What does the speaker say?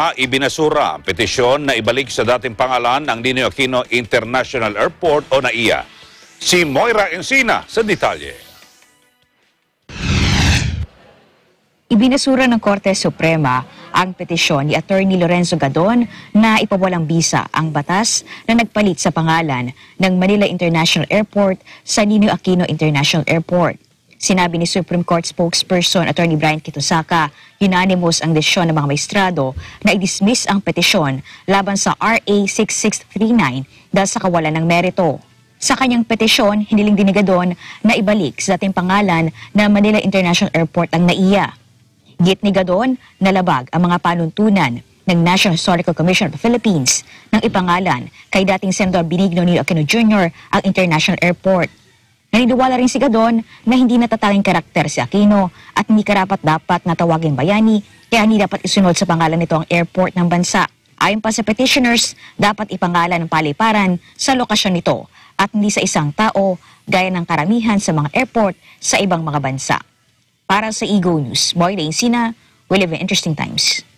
Ah, ibinasura ang petisyon na ibalik sa dating pangalan ang Nino Aquino International Airport o NAIA. Si Moira Encina sa detalye. Ibinasura ng Korte Suprema ang petisyon ni Attorney Lorenzo Gadon na ipawalang bisa ang batas na nagpalit sa pangalan ng Manila International Airport sa Nino Aquino International Airport. Sinabi ni Supreme Court spokesperson Attorney Brian Kitosaka, unanimous ang desisyon ng mga maestrado na i-dismiss ang petisyon laban sa RA 6639 dahil sa kawalan ng merito. Sa kanyang petisyon, hiniling dinigadon na ibalik sa dating pangalan na Manila International Airport ang NAIA. Git ni Gadon, nalabag ang mga panuntunan ng National Historical Commission of the Philippines ng ipangalan kay dating Senator Benigno Nino Aquino Jr. ang International Airport. Naniniwala rin si Gadon na hindi natatanging karakter si Aquino at hindi karapat dapat na bayani kaya hindi dapat isunod sa pangalan nito ang airport ng bansa. Ayon pa sa petitioners, dapat ipangalan ng paliparan sa lokasyon nito at hindi sa isang tao gaya ng karamihan sa mga airport sa ibang mga bansa. Para sa Ego News, Boy Dainsina, we live in interesting times.